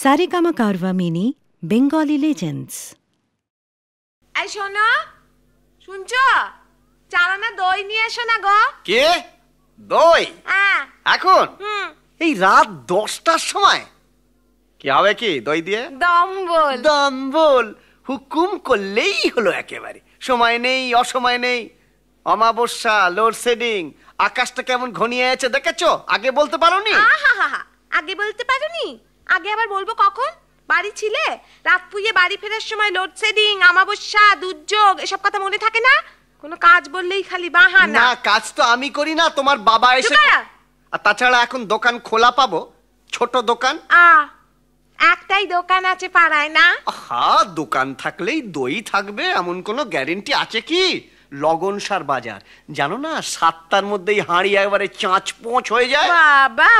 Sarigama Karva mini Bengali legends এই শোনো শুনছ চালানা দই নিয়ে এসো না গো কে দই হ্যাঁ। এখন এই রাত দশটার সময় কি হবে কি দই দিয়ে দম্বল দম্বল হুকুম করলেই হলো একেবারে সময় নেই অসময় নেই অমাবস্যা লোডশেডিং আকাশটা কেমন ঘনিয়ে আছে দেখেছো আগে বলতে পারো পারোনি আগে বলতে পারোনি আগে আবার বলবো কখন বাড়ি ছিলে রাত পুইয়ে বাড়ি ফেরার সময় লোডশেডিং আমাবস্যা দুর্যোগ এসব কথা মনে থাকে না কোনো কাজ বললেই খালি বাহানা না কাজ তো আমি করি না তোমার বাবা এসে আর তাছাড়া এখন দোকান খোলা পাবো ছোট দোকান আ একটাই দোকান আছে পাড়ায় না হা দোকান থাকলেই দই থাকবে এমন কোনো গ্যারেন্টি আছে কি লগন সার বাজার জানো না সাতটার মধ্যেই হাঁড়ি একবারে চাঁচ পোঁচ হয়ে যায় বাবা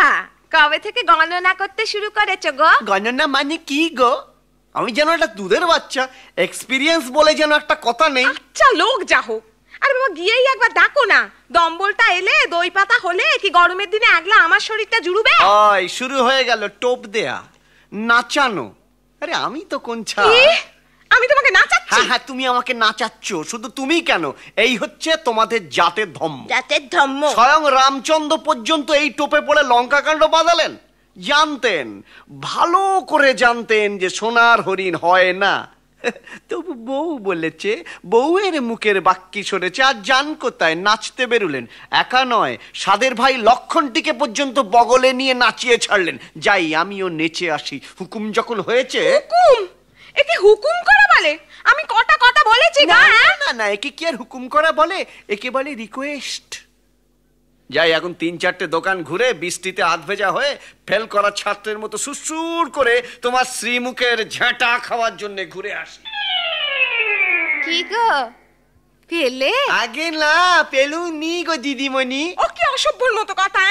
কবে থেকে গণনা করতে শুরু করেছো গো গণনা মানে কি গো আমি যেন একটা দুধের বাচ্চা এক্সপিরিয়েন্স বলে যেন একটা কথা নেই আচ্ছা লোক যা হোক আর বাবা গিয়েই একবার ডাকো না দম্বলটা এলে দই পাতা হলে কি গরমের দিনে আগলা আমার শরীরটা জুড়ুবে হয় শুরু হয়ে গেল টোপ দেয়া নাচানো আরে আমি তো কোন ছা আমি তোমাকে নাচ হ্যাঁ হ্যাঁ তুমি আমাকে নাচাচ্ছ শুধু তুমি কেন এই হচ্ছে তোমাদের জাতের ধর্ম জাতের ধর্ম স্বয়ং রামচন্দ্র পর্যন্ত এই টোপে পড়ে লঙ্কাকাণ্ড বাঁধালেন জানতেন ভালো করে জানতেন যে সোনার হরিণ হয় না তবু বউ বলেছে বউয়ের মুখের বাক্যি সরেছে আর জান কোথায় নাচতে বেরুলেন একা নয় সাদের ভাই লক্ষণটিকে পর্যন্ত বগলে নিয়ে নাচিয়ে ছাড়লেন যাই আমিও নেচে আসি হুকুম যখন হয়েছে হুকুম একে হুকুম করা বলে আমি কটা কথা বলেছি না না না একে কি আর হুকুম করা বলে একে বলে রিকোয়েস্ট যাই এখন তিন চারটে দোকান ঘুরে বৃষ্টিতে হাত ভেজা হয়ে ফেল করা ছাত্রের মতো সুসুর করে তোমার শ্রীমুখের ঝাঁটা খাওয়ার জন্য ঘুরে আসি কি গো পেলে আগে না পেলুম নি গো দিদিমণি ও কি অসভ্যর মতো কথা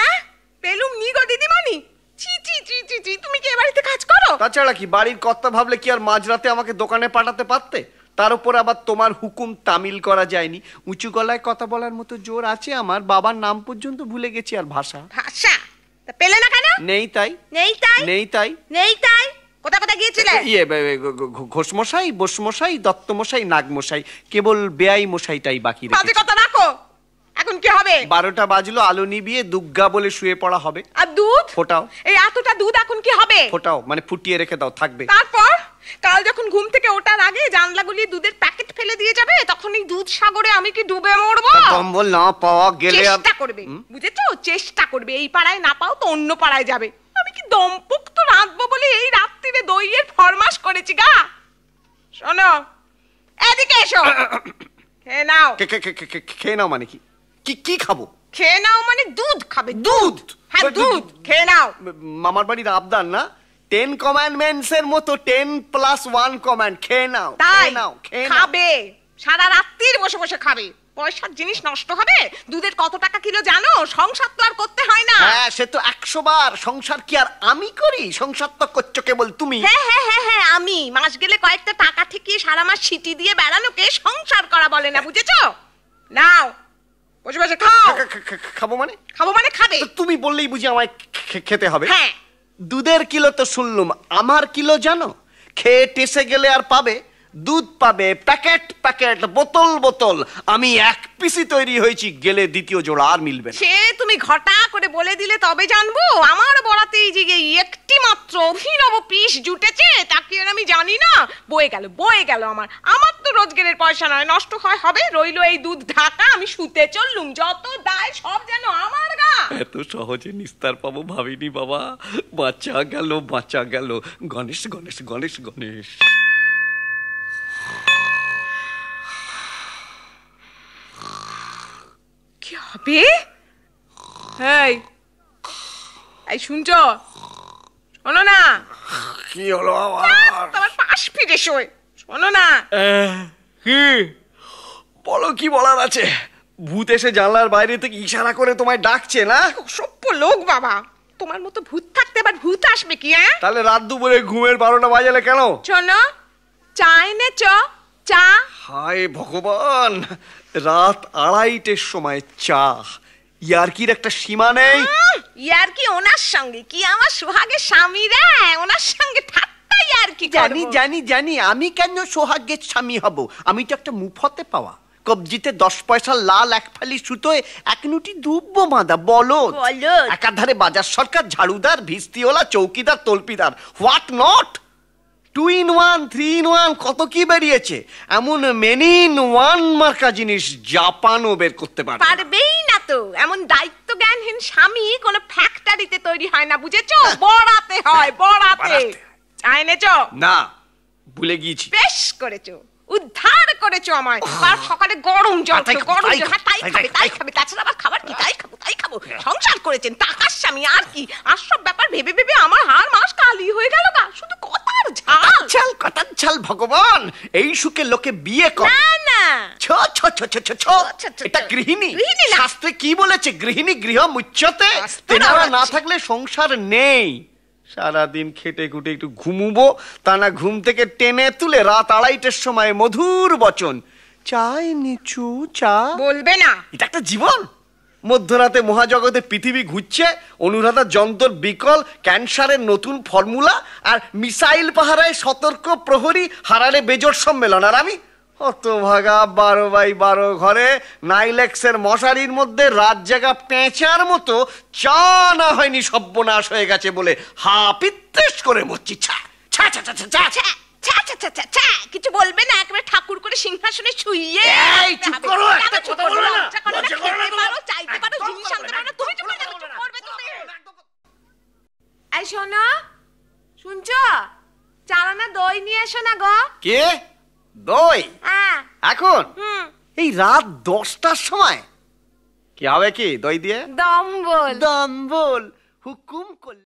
পেলুম নি গো দিদিমণি চি চি চি চি তুমি কি এ বাড়িতে কাজ করো তাছাড়া কি বাড়ির কর্তা ভাবলে কি আর মাঝরাতে আমাকে দোকানে পাঠাতে পারতে তার উপর আবার তোমার হুকুম তামিল করা যায়নি উঁচু গলায় কথা বলার মতো জোর আছে আমার বাবার নাম পর্যন্ত ভুলে গেছি আর ভাষা ভাষা তা পেলে না কেন নেই তাই নেই তাই নেই তাই নেই তাই কোথা কোথা গিয়েছিলে ইয়ে ঘোষমশাই বসমশাই দত্তমশাই নাগমশাই কেবল বেয়াই মশাইটাই বাকি বাজে রেখেছি কথা রাখো এখন কি হবে বারোটা বাজলো আলো নিবিয়ে দুগ্গা বলে শুয়ে পড়া হবে আর দুধ ফোটাও এই এতটা দুধ এখন কি হবে ফোটাও মানে ফুটিয়ে রেখে দাও থাকবে তারপর কাল যখন ঘুম থেকে ওঠার আগে জানলা গুলিয়ে দুধের প্যাকেট ফেলে দিয়ে যাবে তখন এই দুধ সাগরে আমি কি ডুবে মরবো কম্বল না পাওয়া গেলে চেষ্টা করবে বুঝেছো চেষ্টা করবে এই পাড়ায় না পাও তো অন্য পাড়ায় যাবে আমি কি তো রাঁধবো বলে এই রাত্রিরে দইয়ের ফরমাশ করেছি গা শোনো এদিকে এসো খেয়ে নাও খেয়ে নাও মানে কি কি কি খাবো খেয়ে নাও মানে দুধ খাবে দুধ হ্যাঁ দুধ খেয়ে নাও মামার বাড়ির আবদার না টেন কমান্ডমেন্টস এর মতো টেন প্লাস ওয়ান কমান্ড খেয়ে নাও তাই নাও খেয়ে খাবে সারা রাত্রির বসে বসে খাবে পয়সার জিনিস নষ্ট হবে দুধের কত টাকা কিলো জানো সংসার তো আর করতে হয় না হ্যাঁ সে তো একশো বার সংসার কি আর আমি করি সংসার তো করছো কেবল তুমি হ্যাঁ হ্যাঁ হ্যাঁ হ্যাঁ আমি মাস গেলে কয়েকটা টাকা থেকে সারা মাস সিটি দিয়ে বেড়ানোকে সংসার করা বলে না বুঝেছো নাও বসে বসে খাও খাবো মানে খাবো মানে খাবে তুমি বললেই বুঝি আমায় খেতে হবে হ্যাঁ দুধের কিলো তো শুনলুম আমার কিলো জানো খেয়ে টেসে গেলে আর পাবে দুধ পাবে প্যাকেট প্যাকেট বোতল বোতল আমি এক পিসি তৈরি হয়েছি গেলে দ্বিতীয় জোড়া আর মিলবে সে তুমি ঘটা করে বলে দিলে তবে জানবো আমার বরাতেই যে একটি মাত্র অভিনব পিস জুটেছে তাকে আমি জানি না বয়ে গেল বয়ে গেল আমার আমার তো রোজগারের পয়সা নয় নষ্ট হয় হবে রইল এই দুধ ঢাকা আমি শুতে চললুম যত দায় সব যেন আমার গা এত সহজে নিস্তার পাবো ভাবিনি বাবা বাঁচা গেল বাঁচা গেল গণেশ গণেশ গণেশ গণেশ কি হবে এই এই শুনছো শোনো না কি হলো আমার তোমার পাশ ফিরে শোয় শোনো না কি বলো কি বলার আছে ভূত এসে জানলার বাইরে থেকে ইশারা করে তোমায় ডাকছে না সভ্য লোক বাবা তোমার মতো ভূত থাকতে আবার ভূত আসবে কি হ্যাঁ তাহলে রাত দুপুরে ঘুমের বারোটা বাজালে কেন শোনো চা এনে চ চা হায় ভগবান রাত আড়াইটের সময় চা ইয়ারকির একটা সীমা নেই ইয়ারকি ওনার সঙ্গে কি আমার সোহাগের স্বামী রে ওনার সঙ্গে থাক জানি জানি জানি আমি কেন সোহাগের স্বামী হব আমি তো একটা মুফতে পাওয়া কবজিতে দশ পয়সা লাল এক ফালি সুতোয় এক নুটি দুব্য মাদা বলো একাধারে বাজার সরকার ঝাড়ুদার ভিস্তিওলা চৌকিদার তলপিদার what not two in one three in one কত কি বেরিয়েছে এমন মেনি ইন ওয়ান মার্কা জিনিস জাপানও বের করতে পারে পারবেই না তো এমন দায়িত্ব জ্ঞানহীন স্বামী কোনো ফ্যাক্টরিতে তৈরি হয় না বুঝেছো হ্যাঁ। বড়াতে হয় বড়াতে এনেছো না ভুলে গিয়েছি বেশ করেছো উদ্ধার করেছো আমায় আর সকালে গরম জল গরম তাই খাবে তাই খাবে তাছাড়া আবার খাবার কি তাই খাবো তাই খাবো হ্যাঁ। সংসার করেছেন টাকার স্বামী আর কি আর সব ব্যাপার ভেবে ভেবে আমার হার মাস কালি হয়ে গেল শুধু কথার ঝাল ঝাল কথার ঝাল ভগবান এই সুখে লোকে বিয়ে করে না না ছো ছো এটা গৃহিণী শাস্ত্রে কি বলেছে গৃহিণী গৃহ মুচ্ছতে তেনারা না থাকলে সংসার নেই সারাদিন খেটে খুটে একটু ঘুমুবো তা না ঘুম থেকে টেনে তুলে রাত আড়াইটের সময় মধুর বচন চাই নিচু চা বলবে না এটা একটা জীবন মধ্যরাতে মহাজগতে পৃথিবী ঘুরছে অনুরাধা যন্ত্র বিকল ক্যান্সারের নতুন ফর্মুলা আর মিসাইল পাহারায় সতর্ক প্রহরী হারারে বেজর সম্মেলন আর আমি অত ভাগা বারো বাই বারো ঘরে নাইলেক্সের মশারির মধ্যে রাত জাগা পেঁচার মতো চা না হয়নি সব্যনাশ হয়ে গেছে বলে হা পিত্তেস করে মরছি ছা ছা ছা ছা ছা কিছু বলবে না একেবারে ঠাকুর করে সিংহাসনে শুইয়ে এই শোনো শুনছো চালানা দই নিয়ে এসো না গো কে দই এখন এই রাত দশটার সময় কি হবে কি দই দিয়ে দম্বল দম্বল হুকুম করলে